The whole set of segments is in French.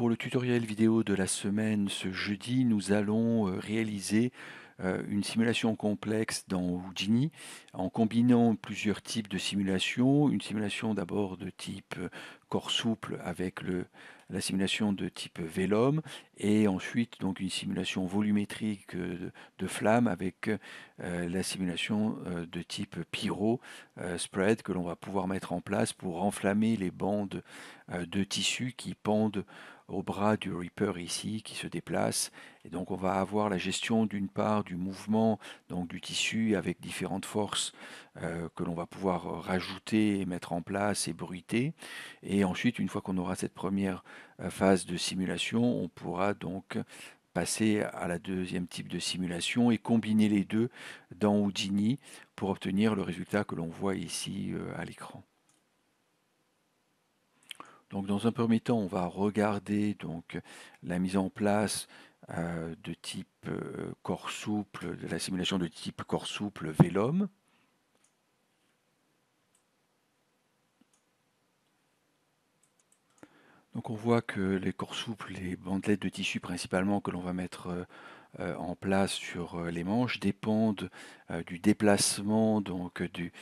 pour le tutoriel vidéo de la semaine, ce jeudi, nous allons euh, réaliser euh, une simulation complexe dans Houdini en combinant plusieurs types de simulations. Une simulation d'abord de type euh, corps souple avec le, la simulation de type vélum et ensuite donc une simulation volumétrique de, flammes flamme avec la simulation de type pyro spread que l'on va pouvoir mettre en place pour enflammer les bandes de tissu qui pendent au bras du Reaper ici qui se déplace. Et donc on va avoir la gestion d'une part du mouvement donc du tissu avec différentes forces euh, que l'on va pouvoir rajouter, mettre en place et bruiter. Et ensuite, une fois qu'on aura cette première euh, phase de simulation, on pourra donc passer à la deuxième type de simulation et combiner les deux dans Houdini pour obtenir le résultat que l'on voit ici euh, à l'écran. Donc dans un premier temps, on va regarder donc la mise en place euh, de type euh, corps souple, de la simulation de type corps souple vélum. Donc on voit que les corps souples, les bandelettes de tissu principalement que l'on va mettre euh, en place sur les manches dépendent du déplacement donc du,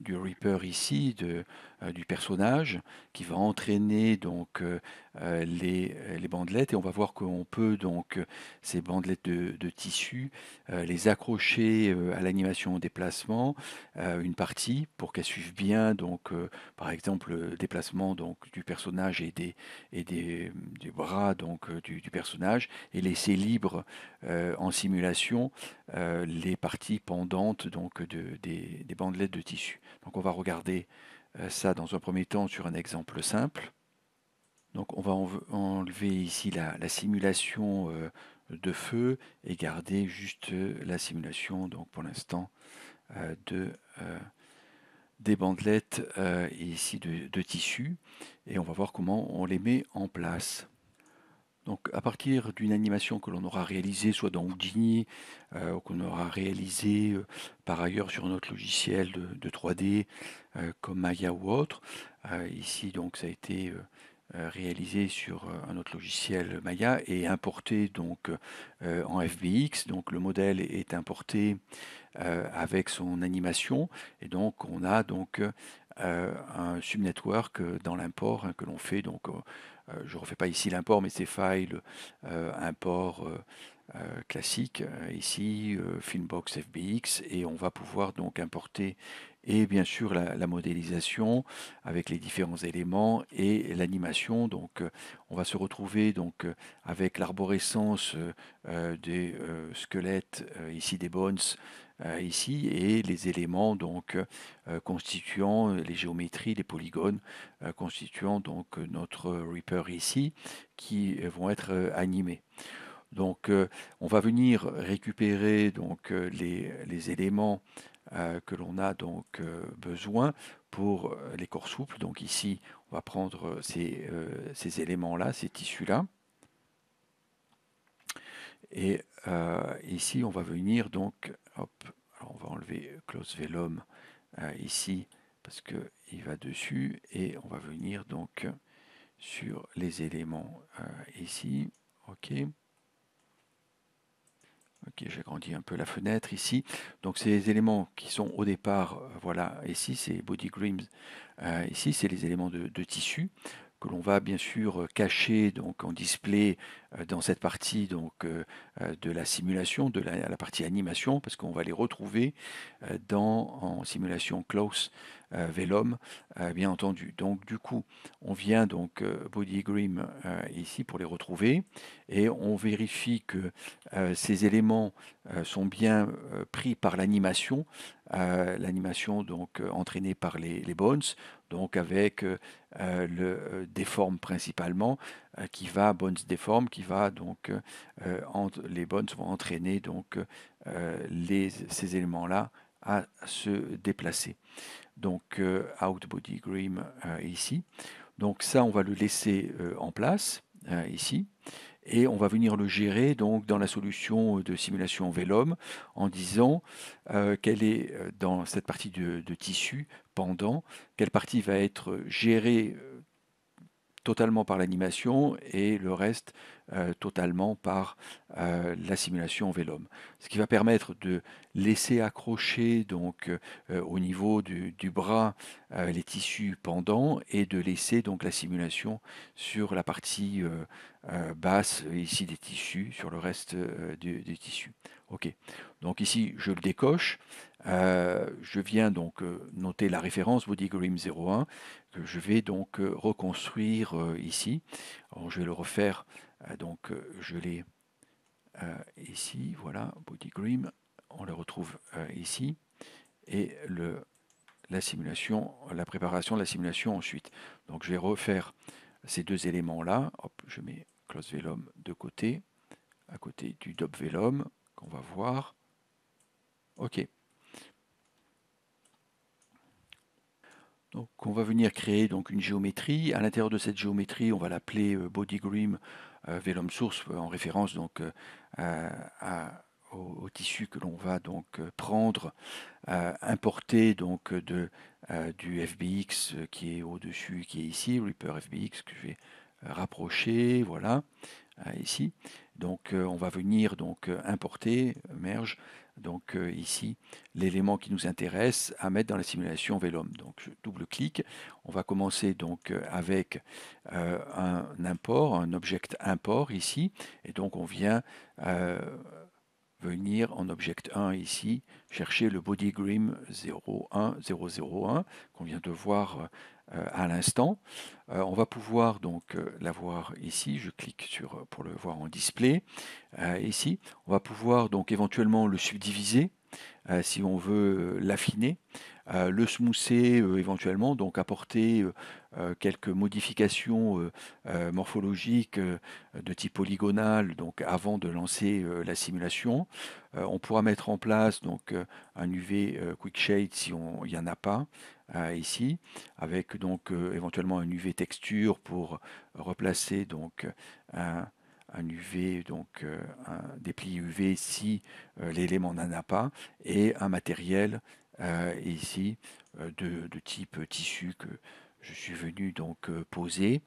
du Reaper ici, de, euh, du personnage qui va entraîner donc euh, euh, les, bandelettes et on va voir qu'on peut donc ces bandelettes de, tissu les accrocher à l'animation au déplacement une partie pour qu'elles suivent bien donc par exemple le déplacement donc du personnage et des et des, bras donc du, personnage et laisser libre en simulation les parties pendantes donc de, des, des bandelettes de tissu. Donc on va regarder euh, ça dans un premier temps sur un exemple simple. Donc on va enlever ici la, simulation euh, de feu et garder juste euh, la simulation donc pour l'instant des bandelettes ici de, de tissu et on va voir comment on les met en place. Donc à partir d'une animation que l'on aura réalisée soit dans Houdini euh, ou qu'on aura réalisée euh, par ailleurs sur notre logiciel de, 3D euh, comme Maya ou autre, ici donc ça a été réalisé sur un autre logiciel Maya et importé donc en FBX. Donc le modèle est importé avec son animation et donc on a donc un subnetwork euh, dans l'import hein, que l'on fait. Donc, euh, euh, je ne refais pas ici l'import, mais c'est file, import classique, ici, Filmbox FBX, et on va pouvoir donc importer et bien sûr la, modélisation avec les différents éléments et l'animation. Donc euh, on va se retrouver donc euh, avec l'arborescence euh, des squelettes, ici des bones, ici et les éléments donc constituant les géométries, les polygones constituant donc notre Reaper ici qui vont être animés. Donc, euh, on va venir récupérer donc, euh, les, éléments euh, que l'on a donc besoin pour les corps souples. Donc ici, on va prendre ces, éléments-là, ces tissus-là. Et ici, on va venir donc, hop, on va enlever close vellum ici parce qu'il va dessus et on va venir donc sur les éléments ici. OK. Ok, j'agrandis un peu la fenêtre ici. Donc ces éléments qui sont au départ, euh, voilà, ici c'est Body Grims, euh, ici c'est les éléments de tissu que l'on va bien sûr euh, cacher donc en display euh, dans cette partie donc euh, de la simulation, de la, partie animation, parce qu'on va les retrouver dans en simulation close Vellum, bien entendu. Donc du coup, on vient donc Grim ici pour les retrouver et on vérifie que ces éléments sont bien pris par l'animation, l'animation donc entraînée par les, les bones donc avec euh, euh, le euh, déforme principalement, qui va, bonnes déforme, qui va donc, entre, les bonnes vont entraîner donc ces éléments-là à se déplacer. Donc out body grim ici. Donc ça, on va le laisser en place ici et on va venir le gérer donc dans la solution de simulation Vellum en disant euh, quelle est euh, dans cette partie de, tissu pendant, quelle partie va être gérée euh, totalement par l'animation et le reste euh, totalement par euh, la simulation Ce qui va permettre de laisser accrocher donc euh, au niveau du, bras les tissus pendant et de laisser donc la simulation sur la partie basse ici des tissus, sur le reste du, des tissus. Ok. Donc ici je le décoche. je viens donc noter la référence BodyGrim 01 que je vais donc reconstruire ici. je vais le refaire euh, donc euh, je l'ai euh, ici, voilà, Body cream. on le retrouve ici, et le, la simulation, la préparation de la simulation ensuite. Donc je vais refaire ces deux éléments-là, je mets Close Velum de côté, à côté du Dob Velum, qu'on va voir. OK. Donc on va venir créer donc une géométrie. À l'intérieur de cette géométrie, on va l'appeler euh, BodyGrim euh, Vellum Source euh, en référence donc au, tissu que l'on va donc prendre, importer donc de, du FBX qui est au-dessus, qui est ici, Reaper FBX que je vais rapprocher, voilà, ici. Donc on va venir donc importer, merge, donc euh, ici l'élément qui nous intéresse à mettre dans la simulation Vellum. Donc je double-clique. On va commencer donc euh, avec euh, un import, un object import ici, et donc on vient venir en Object 1 ici, chercher le BodyGrim 01001 qu'on vient de voir euh, à l'instant. Euh, on va pouvoir donc euh, l'avoir ici, je clique sur, pour le voir en display, ici. On va pouvoir donc éventuellement le subdiviser, euh, si on veut euh, l'affiner, euh, le smousser éventuellement, donc apporter quelques modifications morphologiques de type polygonal donc avant de lancer la simulation. on pourra mettre en place donc un UV quick shade si il n'y en a pas ici, avec donc éventuellement un UV texture pour replacer donc un un UV, donc euh, un, des UV si euh, l'élément n'en a pas, et un matériel euh, ici de, type tissu que je suis venu donc poser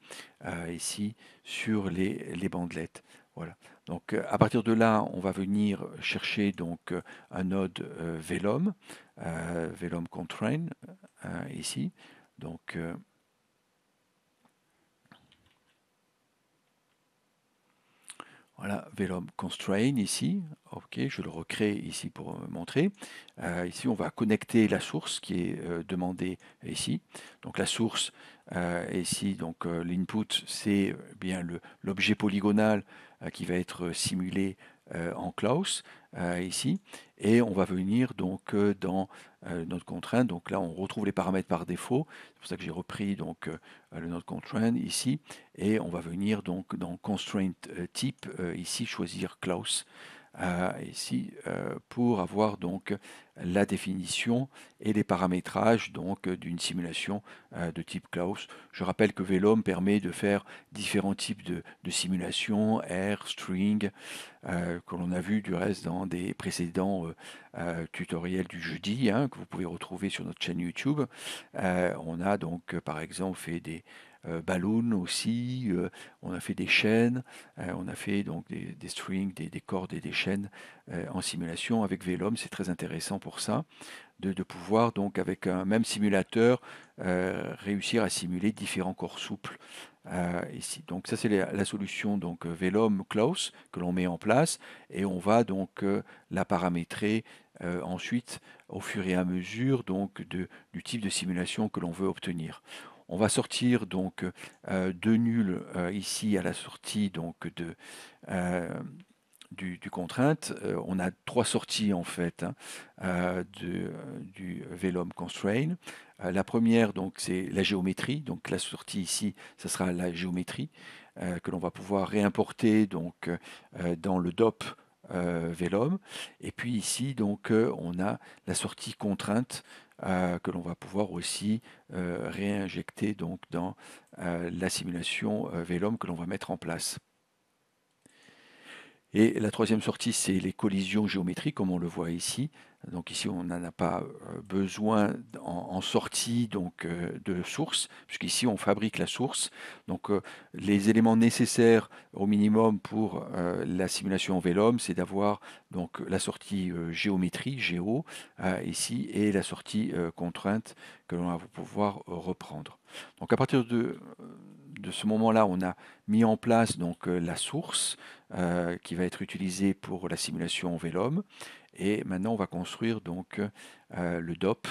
ici sur les, bandelettes. Voilà. Donc à partir de là, on va venir chercher donc un node Vellum, Vellum Contrain, ici. Donc Voilà, Velum Constrain ici. OK, je le recrée ici pour montrer. Euh, ici, on va connecter la source qui est euh, demandée ici. Donc la source euh, ici, donc l'input, c'est bien l'objet polygonal qui va être simulé euh, en clause euh, ici et on va venir donc euh, dans notre contrainte Donc là, on retrouve les paramètres par défaut. C'est pour ça que j'ai repris donc le notre contrainte ici et on va venir donc dans constraint type ici choisir clause euh, ici euh, pour avoir donc la définition et les paramétrages donc d'une simulation euh, de type Klaus. Je rappelle que Vellum permet de faire différents types de, de simulations, air, string, que l'on a vu du reste dans des précédents tutoriels du jeudi, hein, que vous pouvez retrouver sur notre chaîne YouTube. on a donc par exemple fait des euh, balloon aussi, euh, on a fait des chaînes, euh, on a fait donc des, strings, des, cordes et des chaînes en simulation avec Vellum, c'est très intéressant pour ça, de, pouvoir donc avec un même simulateur réussir à simuler différents corps souples. ici. Donc ça c'est la, solution donc Velom que l'on met en place et on va donc la paramétrer ensuite au fur et à mesure donc du type de simulation que l'on veut obtenir. On va sortir donc deux de nul euh, ici à la sortie donc de, euh, du, contrainte. Euh, on a trois sorties en fait hein, de, du vellum constraint. la première donc c'est la géométrie. Donc la sortie ici, ce sera la géométrie que l'on va pouvoir réimporter donc dans le DOP euh, Et puis ici, donc, on a la sortie contrainte euh, que l'on va pouvoir aussi euh, réinjecter donc dans euh, la simulation que l'on va mettre en place. Et la troisième sortie, c'est les collisions géométriques, comme on le voit ici. Donc ici, on n'en a pas euh, besoin en, sortie donc, euh, de source, puisqu'ici, on fabrique la source. Donc euh, les éléments nécessaires au minimum pour la simulation en vélum, c'est d'avoir donc la sortie géométrie, géo, ici, et la sortie contrainte que l'on va pouvoir reprendre. Donc à partir de, de ce moment-là, on a mis en place donc la source qui va être utilisée pour la simulation en vélum et maintenant, on va construire donc euh, le DOP,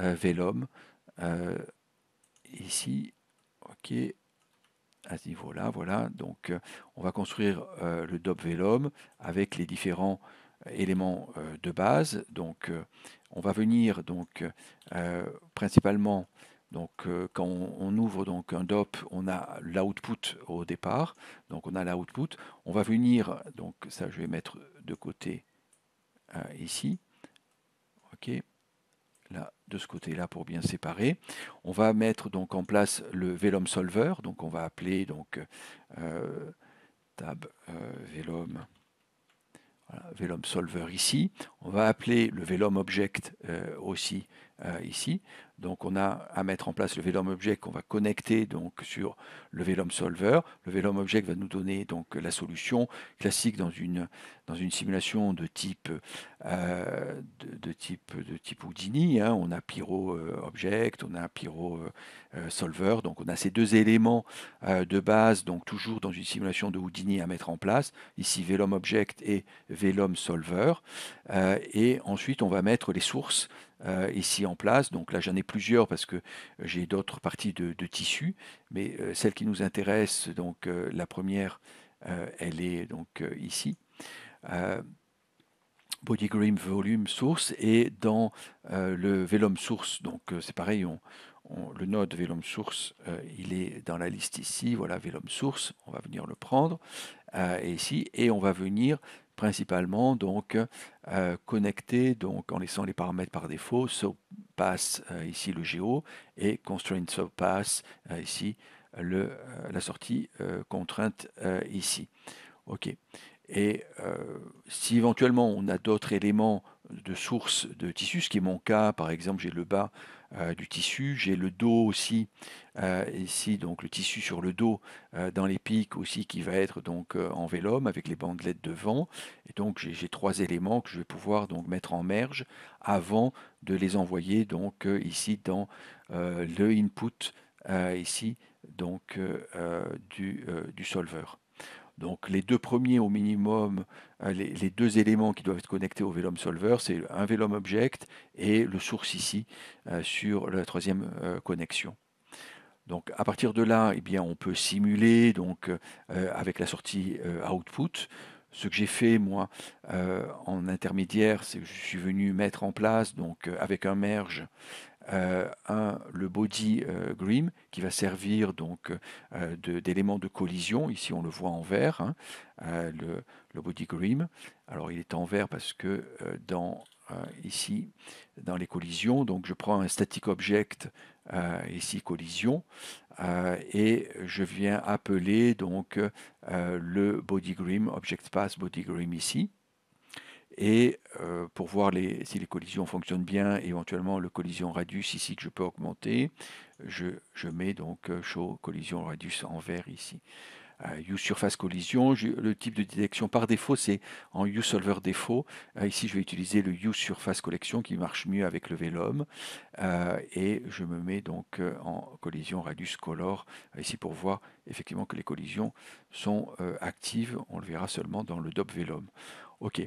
euh, euh, ici, OK, à ce niveau-là, voilà. Donc, on va construire euh, le DOP Vellum avec les différents éléments de base. Donc, on va venir donc principalement donc quand on, ouvre donc un DOP, on a l'output au départ. Donc on a l'output. On va venir, donc ça je vais mettre de côté euh, ici. OK Là, de ce côté-là pour bien séparer. On va mettre donc en place le vellum solver, donc on va appeler donc euh, tab euh, vellum, vellum solver ici. On va appeler le vellum object aussi ici. Donc on a à mettre en place le Vélom Object qu'on va connecter donc sur le vélum Solver. Le vélum Object va nous donner donc la solution classique dans une, dans une simulation de type, euh, de, type, de type Houdini. Hein. On a Pyro euh, Object, on a Pyro euh, euh, solver. Donc on a ces deux éléments euh, de base, donc toujours dans une simulation de Houdini à mettre en place. Ici Vellum Object et Vellum Solver. Euh, et ensuite on va mettre les sources ici en place. Donc là, j'en ai plusieurs parce que j'ai d'autres parties de, tissu, mais celle qui nous intéresse, donc la première, elle est donc ici. Green Volume Source et dans euh, le Vellum Source. Donc euh, c'est pareil, on, le node Vellum Source, euh, il est dans la liste ici. Voilà Vellum Source, on va venir le prendre et ici et on va venir principalement donc connecter donc en laissant les paramètres par défaut passe ici le Geo, et constraint ici la sortie contrainte ici. Ok. Et euh, si éventuellement on a d'autres éléments de source de tissu, ce qui est mon cas, par exemple, j'ai le bas euh, du tissu, j'ai le dos aussi, euh, ici donc le tissu sur le dos dans les pics aussi qui va être donc en vélum avec les bandelettes devant. Et donc j'ai trois éléments que je vais pouvoir donc mettre en merge avant de les envoyer donc ici dans le input ici du, du solveur. Donc les deux premiers au minimum, euh, les, deux éléments qui doivent être connectés au Vellum solver, c'est un Vellum object et le source ici euh, sur la troisième euh, connexion. Donc à partir de là, eh bien, on peut simuler donc, avec la sortie output. Ce que j'ai fait moi en intermédiaire, c'est que je suis venu mettre en place donc avec un merge euh, un, le body green euh, grim qui va servir donc euh, d'élément de, collision. Ici, on le voit en vert, hein, le, body grim. Alors, il est en vert parce que dans ici, dans les collisions, donc je prends un static object ici collision et je viens appeler donc le body grim object pass body grim ici et euh, pour voir si les collisions fonctionnent bien, éventuellement le collision radius ici que je peux augmenter, je, mets donc euh, show collision radius en vert ici. Euh, use surface collision, le type de détection par défaut c'est en use solver défaut. ici je vais utiliser le use surface collection qui marche mieux avec le vélum et je me mets donc en collision radius color ici pour voir effectivement que les collisions sont actives. On le verra seulement dans le DOP vélum. Ok.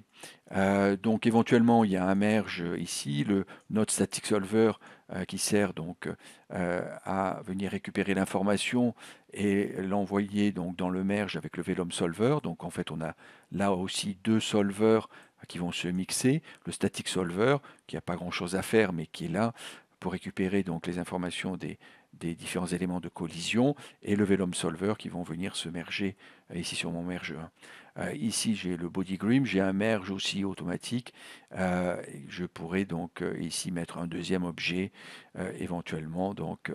Euh, donc éventuellement, il y a un merge euh, ici, le node static solver euh, qui sert donc à venir récupérer l'information et l'envoyer donc dans le merge avec le vellum solver. Donc en fait, on a là aussi deux solvers qui vont se mixer. Le static solver qui n'a pas grand-chose à faire, mais qui est là pour récupérer donc les informations des, différents éléments de collision et le vellum solver qui vont venir se merger ici sur mon merge 1. Euh, ici, j'ai le body grim, j'ai un merge aussi automatique. Euh, je pourrais donc euh, ici mettre un deuxième objet, éventuellement, donc,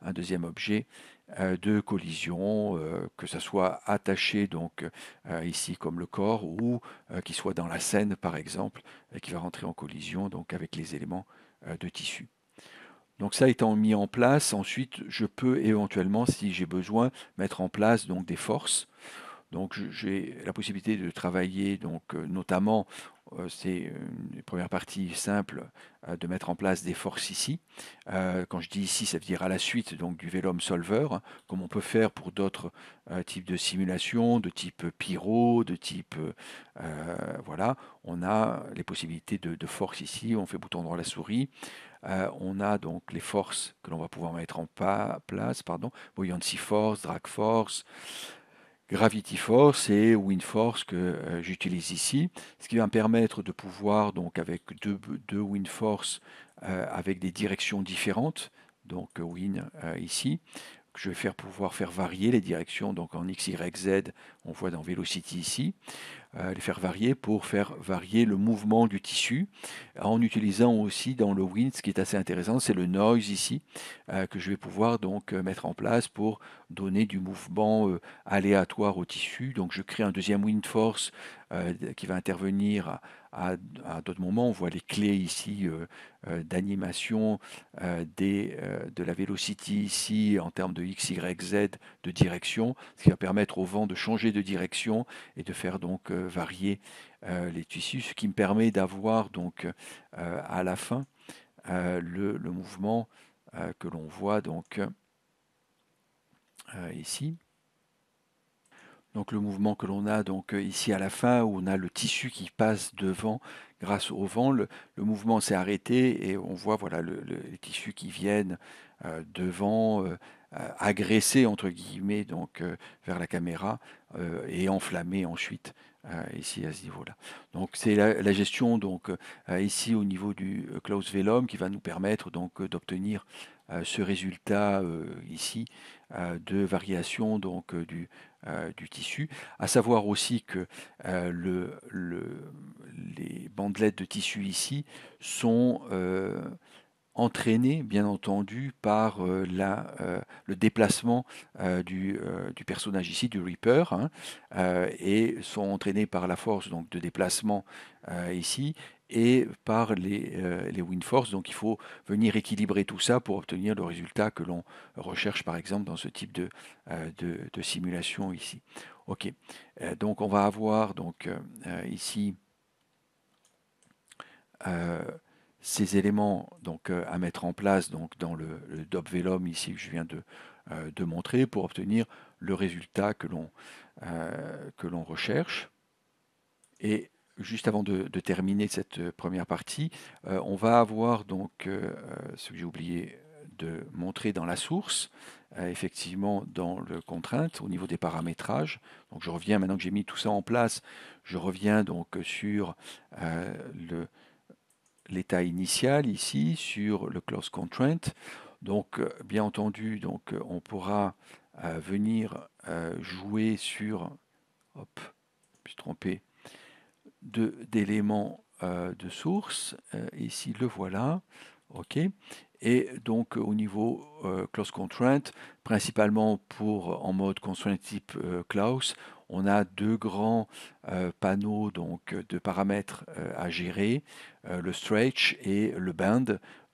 un deuxième objet de collision, que ce soit attaché donc ici comme le corps ou qu'il soit dans la scène par exemple, et qui va rentrer en collision donc avec les éléments de tissu. Donc ça étant mis en place, ensuite je peux éventuellement, si j'ai besoin, mettre en place donc des forces donc j'ai la possibilité de travailler, donc euh, notamment, euh, c'est une première partie simple euh, de mettre en place des forces ici. Quand je dis ici, ça veut dire à la suite donc du vélum solver, comme on peut faire pour d'autres types de simulations, de type pyro, de type voilà. On a les possibilités de, force ici. On fait bouton droit à la souris. on a donc les forces que l'on va pouvoir mettre en place, pardon, buoyancy force, drag force, Gravity Force et Wind Force que euh, j'utilise ici, ce qui va me permettre de pouvoir donc avec deux, Wind Force, euh, avec des directions différentes, donc euh, Wind ici, je vais faire pouvoir faire varier les directions donc en x, y, z on voit dans Velocity ici, euh, les faire varier pour faire varier le mouvement du tissu, en utilisant aussi dans le wind, ce qui est assez intéressant, c'est le noise ici, euh, que je vais pouvoir donc euh, mettre en place pour donner du mouvement aléatoire au tissu. Donc je crée un deuxième wind force qui va intervenir à, d'autres moments. On voit les clés ici d'animation de la velocity ici en termes de x, y, z de direction, ce qui va permettre au vent de changer de direction et de faire donc euh, varier euh, les tissus, ce qui me permet d'avoir donc euh, à la fin le, mouvement que l'on voit donc ici. Donc le mouvement que l'on a donc ici à la fin où on a le tissu qui passe devant grâce au vent, le, mouvement s'est arrêté et on voit voilà le, tissu qui viennent devant, euh, agressé entre guillemets donc euh, vers la caméra euh, et enflammé ensuite ici à ce niveau-là. Donc c'est la, gestion donc ici au niveau du close vellum qui va nous permettre donc d'obtenir ce résultat ici de variation donc du, du tissu. À savoir aussi que le, le, les bandelettes de tissu ici sont entraînés, bien entendu par euh, la, euh, le déplacement euh, du, du, personnage ici, du Reaper, hein, et sont entraînés par la force donc, de déplacement ici et par les, les Wind Force. Donc il faut venir équilibrer tout ça pour obtenir le résultat que l'on recherche par exemple dans ce type de, de, simulation ici. Ok, donc on va avoir donc, ici ces éléments donc, euh, à mettre en place donc, dans le, dop ici que je viens euh, de, montrer pour obtenir le résultat que l'on euh, recherche. Et juste avant de, terminer cette première partie, on va avoir donc ce que j'ai oublié de montrer dans la source, effectivement dans le contrainte au niveau des paramétrages. Donc je reviens maintenant que j'ai mis tout ça en place, je reviens donc sur le l'état initial ici sur le close constraint. Donc, euh, bien entendu, donc, euh, on pourra euh, venir jouer sur, je d'éléments de, de source. ici, le voilà. OK et donc au niveau euh, Close Constraint, principalement pour en mode constraint type euh, on a deux grands euh, panneaux donc, de paramètres euh, à gérer, le stretch et le band,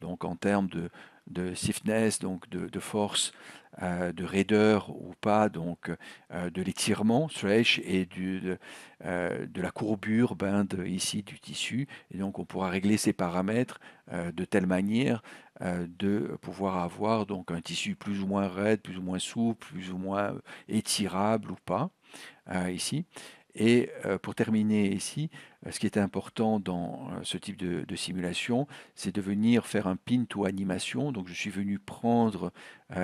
donc en termes de, de stiffness, donc de, force, euh, de raideur ou pas, donc euh, de l'étirement, stretch, et du, de, euh, la courbure, ici du tissu. Et donc on pourra régler ces paramètres de telle manière de pouvoir avoir donc un tissu plus ou moins raide, plus ou moins souple, plus ou moins étirable ou pas. ici. Et euh, pour terminer ici, euh, ce qui est important dans euh, ce type de, simulation, c'est de venir faire un pint ou animation. Donc je suis venu prendre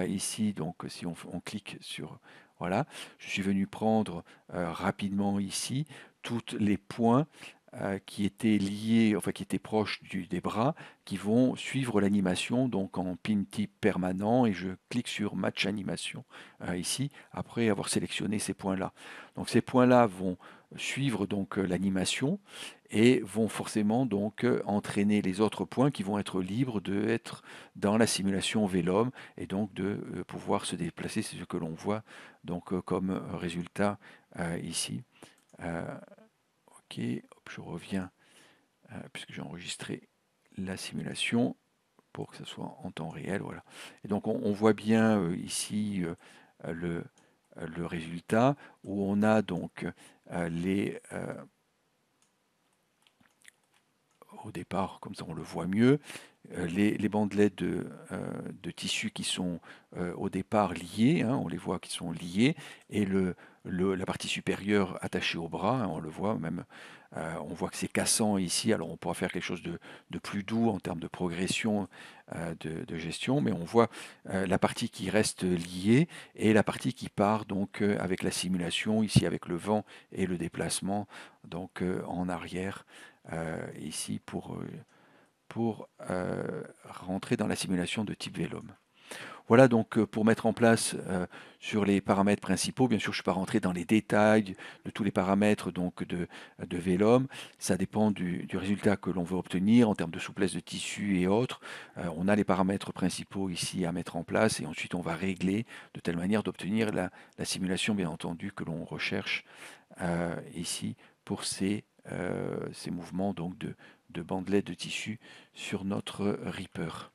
ici, donc si on, clique sur voilà, je suis venu prendre rapidement ici tous les points euh, qui étaient liés, enfin qui étaient proches du, des bras, qui vont suivre l'animation donc en pin type permanent et je clique sur match animation euh, ici après avoir sélectionné ces points là. Donc ces points là vont suivre donc euh, l'animation et vont forcément donc entraîner les autres points qui vont être libres de dans la simulation Vellum et donc de pouvoir se déplacer. C'est ce que l'on voit donc comme résultat ici je reviens, euh, puisque j'ai enregistré la simulation pour que ce soit en temps réel. Voilà. Et donc on, voit bien euh, ici euh, le, le résultat où on a donc les au départ, comme ça on le voit mieux. Euh, les, les bandelettes de, euh, tissu qui sont euh, au départ liées, hein, on les voit qui sont liées, et le, la partie supérieure attachée au bras, hein, on le voit même euh, on voit que c'est cassant ici, alors on pourra faire quelque chose de, plus doux en termes de progression euh, de, gestion, mais on voit euh, la partie qui reste liée et la partie qui part donc avec la simulation, ici avec le vent et le déplacement, donc en arrière ici pour, pour rentrer dans la simulation de type Vélome. Voilà donc euh, pour mettre en place euh, sur les paramètres principaux. Bien sûr, je ne suis pas rentré dans les détails de tous les paramètres donc de, de Vélum. Ça dépend du, résultat que l'on veut obtenir en termes de souplesse de tissu et autres. Euh, on a les paramètres principaux ici à mettre en place et ensuite on va régler de telle manière d'obtenir la, simulation, bien entendu, que l'on recherche ici pour ces, mouvements donc de, de bandelettes de tissu sur notre Reaper.